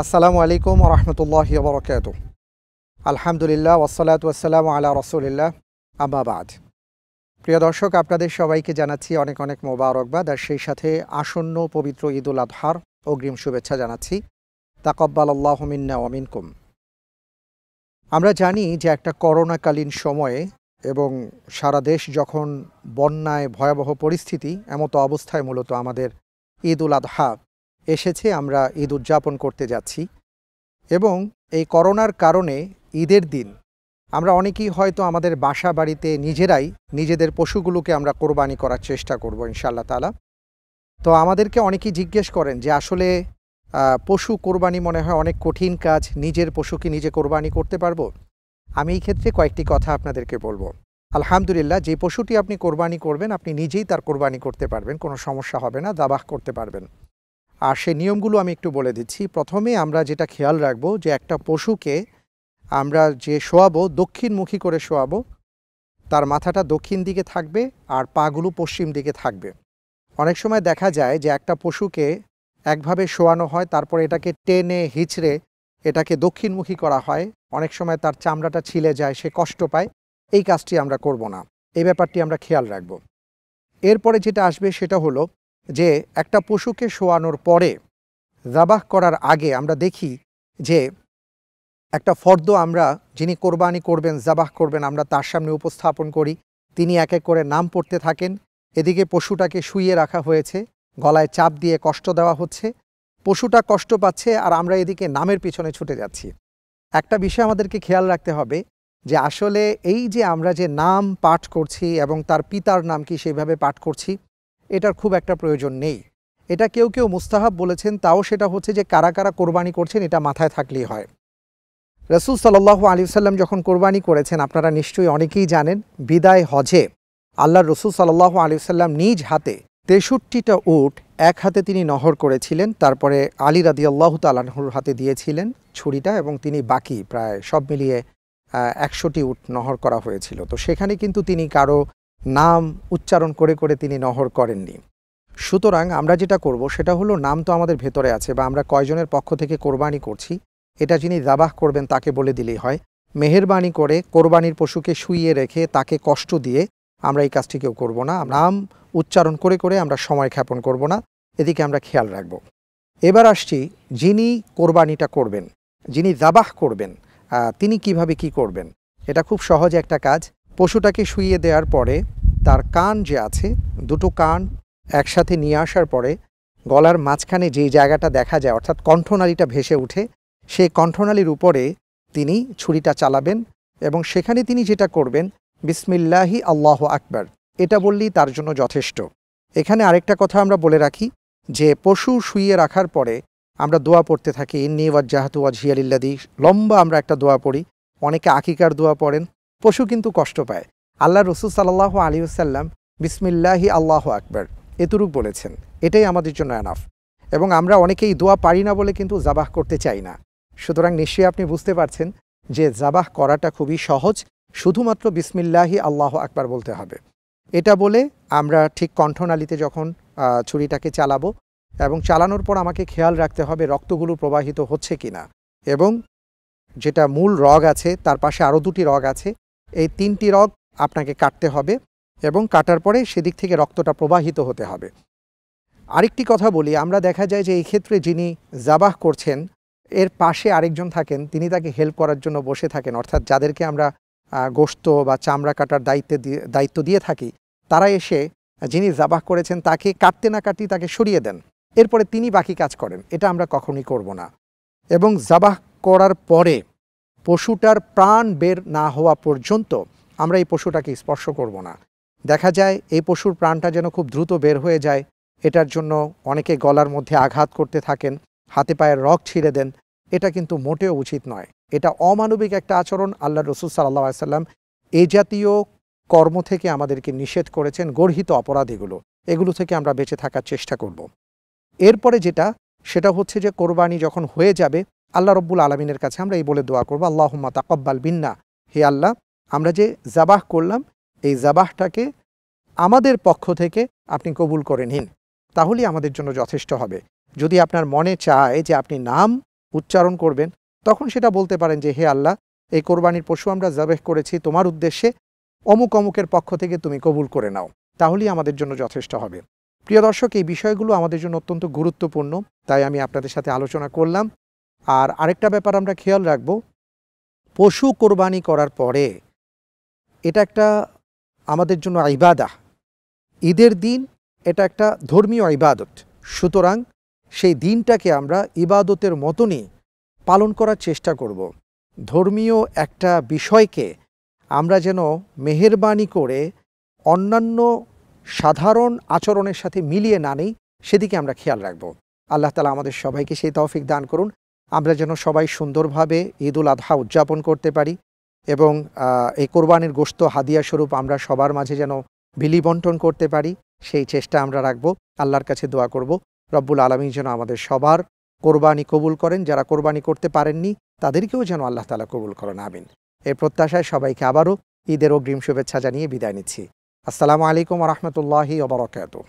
আসসালামু আলাইকুম রহমতুল্লাহ বরকাত আলহামদুলিল্লাহ ওসলাত ওসালাম আল্লাহ রসুলিল্লাহ আবাবাদ প্রিয় দর্শক আপনাদের সবাইকে জানাচ্ছি অনেক অনেক মোবারকবাদ আর সেই সাথে আসন্ন পবিত্র ঈদ উল আধহার অগ্রিম শুভেচ্ছা জানাচ্ছি তাকব্বাল আল্লাহমিন্না অমিনকুম আমরা জানি যে একটা করোনাকালীন সময়ে এবং সারা দেশ যখন বন্যায় ভয়াবহ পরিস্থিতি এমতো অবস্থায় মূলত আমাদের ঈদ উল আধহা এসেছে আমরা ঈদ উদযাপন করতে যাচ্ছি এবং এই করোনার কারণে ঈদের দিন আমরা অনেকেই হয়তো আমাদের বাসা বাড়িতে নিজেরাই নিজেদের পশুগুলোকে আমরা কোরবানি করার চেষ্টা করব ইনশাল্লাহ তালা তো আমাদেরকে অনেকেই জিজ্ঞেস করেন যে আসলে পশু কোরবানি মনে হয় অনেক কঠিন কাজ নিজের পশুকে নিজে কোরবানি করতে পারবো আমি এই ক্ষেত্রে কয়েকটি কথা আপনাদেরকে বলবো আলহামদুলিল্লাহ যে পশুটি আপনি কোরবানি করবেন আপনি নিজেই তার কোরবানি করতে পারবেন কোনো সমস্যা হবে না দাবাহ করতে পারবেন আর সেই নিয়মগুলো আমি একটু বলে দিচ্ছি প্রথমে আমরা যেটা খেয়াল রাখবো যে একটা পশুকে আমরা যে শোয়াবো দক্ষিণমুখী করে শোয়াবো তার মাথাটা দক্ষিণ দিকে থাকবে আর পাগুলো পশ্চিম দিকে থাকবে অনেক সময় দেখা যায় যে একটা পশুকে একভাবে শোয়ানো হয় তারপর এটাকে টেনে হিচড়ে এটাকে দক্ষিণমুখী করা হয় অনেক সময় তার চামড়াটা ছিলে যায় সে কষ্ট পায় এই কাজটি আমরা করব না এই ব্যাপারটি আমরা খেয়াল রাখব এরপরে যেটা আসবে সেটা হলো যে একটা পশুকে শোয়ানোর পরে জাবাহ করার আগে আমরা দেখি যে একটা ফর্দ আমরা যিনি কোরবানি করবেন জাবাহ করবেন আমরা তার সামনে উপস্থাপন করি তিনি এক এক করে নাম পড়তে থাকেন এদিকে পশুটাকে শুইয়ে রাখা হয়েছে গলায় চাপ দিয়ে কষ্ট দেওয়া হচ্ছে পশুটা কষ্ট পাচ্ছে আর আমরা এদিকে নামের পিছনে ছুটে যাচ্ছি একটা বিষয় আমাদেরকে খেয়াল রাখতে হবে যে আসলে এই যে আমরা যে নাম পাঠ করছি এবং তার পিতার নাম কি সেইভাবে পাঠ করছি এটার খুব একটা প্রয়োজন নেই এটা কেউ কেউ মুস্তাহাব বলেছেন তাও সেটা হচ্ছে যে কারা কারা কোরবানি করছেন এটা মাথায় থাকলেই হয় রসুল সাল্লাহু আলী সাল্লাম যখন কোরবানি করেছেন আপনারা নিশ্চয়ই অনেকেই জানেন বিদায় হজে আল্লাহ রসুল সাল্লাহু আলী সাল্লাম নিজ হাতে তেষট্টিটা উট এক হাতে তিনি নহর করেছিলেন তারপরে আলী রাদি আল্লাহ তালাহুর হাতে দিয়েছিলেন ছুরিটা এবং তিনি বাকি প্রায় সব মিলিয়ে একশোটি উট নহর করা হয়েছিল তো সেখানে কিন্তু তিনি কারো নাম উচ্চারণ করে করে তিনি নহর করেননি সুতরাং আমরা যেটা করব সেটা হলো নাম তো আমাদের ভেতরে আছে বা আমরা কয়জনের পক্ষ থেকে কোরবানি করছি এটা যিনি দাবাহ করবেন তাকে বলে দিলেই হয় মেহরবানি করে কোরবানির পশুকে শুইয়ে রেখে তাকে কষ্ট দিয়ে আমরা এই কাজটি কেউ করবো না নাম উচ্চারণ করে করে আমরা সময় খ্যাপন করব না এদিকে আমরা খেয়াল রাখব এবার আসছি যিনি কোরবানিটা করবেন যিনি দাবাহ করবেন তিনি কিভাবে কি করবেন এটা খুব সহজ একটা কাজ পশুটাকে শুইয়ে দেওয়ার পরে তার কান যে আছে দুটো কান একসাথে নিয়ে আসার পরে গলার মাঝখানে যেই জায়গাটা দেখা যায় অর্থাৎ কণ্ঠনালীটা ভেসে উঠে সেই কণ্ঠনালীর উপরে তিনি ছুরিটা চালাবেন এবং সেখানে তিনি যেটা করবেন বিসমিল্লাহি আল্লাহ আকবর এটা বললেই তার জন্য যথেষ্ট এখানে আরেকটা কথা আমরা বলে রাখি যে পশু শুইয়ে রাখার পরে আমরা দোয়া পড়তে থাকি ইন্নি ওয়াজ্জাহাতু ওয়াজ হিয়ালিল্লাদি লম্বা আমরা একটা দোয়া পড়ি অনেকে আকিকার দোয়া পড়েন পশু কিন্তু কষ্ট পায় আল্লাহ রসুল সাল্লাহ সাল্লাম বিসমিল্লাহি আল্লাহ আকবর এতটুক বলেছেন এটাই আমাদের জন্য অ্যানাফ এবং আমরা অনেকেই দোয়া পারি না বলে কিন্তু জাবাহ করতে চাই না সুতরাং নিশ্চয়ই আপনি বুঝতে পারছেন যে জাবাহ করাটা খুবই সহজ শুধুমাত্র বিসমিল্লাহি আল্লাহ আকবার বলতে হবে এটা বলে আমরা ঠিক কণ্ঠনালীতে যখন ছুরিটাকে চালাবো এবং চালানোর পর আমাকে খেয়াল রাখতে হবে রক্তগুলো প্রবাহিত হচ্ছে কি না এবং যেটা মূল রগ আছে তার পাশে আরও দুটি রগ আছে এই তিনটি রগ আপনাকে কাটতে হবে এবং কাটার পরে সেদিক থেকে রক্তটা প্রবাহিত হতে হবে আরেকটি কথা বলি আমরা দেখা যায় যে এই ক্ষেত্রে যিনি জাবাহ করছেন এর পাশে আরেকজন থাকেন তিনি তাকে হেল্প করার জন্য বসে থাকেন অর্থাৎ যাদেরকে আমরা গোস্ত বা চামড়া কাটার দায়িত্বে দায়িত্ব দিয়ে থাকি তারা এসে যিনি জাবাহ করেছেন তাকে কাটতে না কাটতে তাকে সরিয়ে দেন এরপরে তিনি বাকি কাজ করেন এটা আমরা কখনই করব না এবং জাবাহ করার পরে পশুটার প্রাণ বের না হওয়া পর্যন্ত আমরা এই পশুটাকে স্পর্শ করব না দেখা যায় এই পশুর প্রাণটা যেন খুব দ্রুত বের হয়ে যায় এটার জন্য অনেকে গলার মধ্যে আঘাত করতে থাকেন হাতে পায়ের রক ছিঁড়ে দেন এটা কিন্তু মোটেও উচিত নয় এটা অমানবিক একটা আচরণ আল্লাহ রসুল সাল্লা সাল্লাম এ জাতীয় কর্ম থেকে আমাদেরকে নিষেধ করেছেন গর্হিত অপরাধ এগুলো এগুলো থেকে আমরা বেঁচে থাকার চেষ্টা করব। এরপরে যেটা সেটা হচ্ছে যে কোরবানি যখন হয়ে যাবে আল্লাহ রব্বুল আলমিনের কাছে আমরা এই বলে দোয়া করবো আল্লাহ তাকব্বাল বিন্না হে আল্লাহ আমরা যে জাবাহ করলাম এই জাবাহটাকে আমাদের পক্ষ থেকে আপনি কবুল করে নিন তাহলেই আমাদের জন্য যথেষ্ট হবে যদি আপনার মনে চায় যে আপনি নাম উচ্চারণ করবেন তখন সেটা বলতে পারেন যে হে আল্লাহ এই কোরবানির পশু আমরা জাবেহ করেছি তোমার উদ্দেশ্যে অমুক অমুকের পক্ষ থেকে তুমি কবুল করে নাও তাহলেই আমাদের জন্য যথেষ্ট হবে প্রিয় দর্শক এই বিষয়গুলো আমাদের জন্য অত্যন্ত গুরুত্বপূর্ণ তাই আমি আপনাদের সাথে আলোচনা করলাম আর আরেকটা ব্যাপার আমরা খেয়াল রাখব পশু কোরবানি করার পরে এটা একটা আমাদের জন্য ইবাদা ঈদের দিন এটা একটা ধর্মীয় ইবাদত সুতরাং সেই দিনটাকে আমরা ইবাদতের মতনই পালন করার চেষ্টা করব ধর্মীয় একটা বিষয়কে আমরা যেন মেহরবানি করে অন্যান্য সাধারণ আচরণের সাথে মিলিয়ে না নিই সেদিকে আমরা খেয়াল রাখব আল্লাহ তালা আমাদের সবাইকে সেই তৌফিক দান করুন আমরা যেন সবাই সুন্দরভাবে ঈদ উল আধা উদযাপন করতে পারি এবং এই কোরবানির গোস্ত হাদিয়া স্বরূপ আমরা সবার মাঝে যেন বিলি বন্টন করতে পারি সেই চেষ্টা আমরা রাখব আল্লাহর কাছে দোয়া করব রব্বুল আলমী যেন আমাদের সবার কোরবানি কবুল করেন যারা কোরবানি করতে পারেননি তাদেরকেও যেন আল্লাহ তালা কবুল করেন আমিন এর প্রত্যাশায় সবাইকে আবারও ঈদের অগ্রিম শুভেচ্ছা জানিয়ে বিদায় নিচ্ছি আসসালামু আলাইকুম রহমতুল্লাহি ওবরাকাত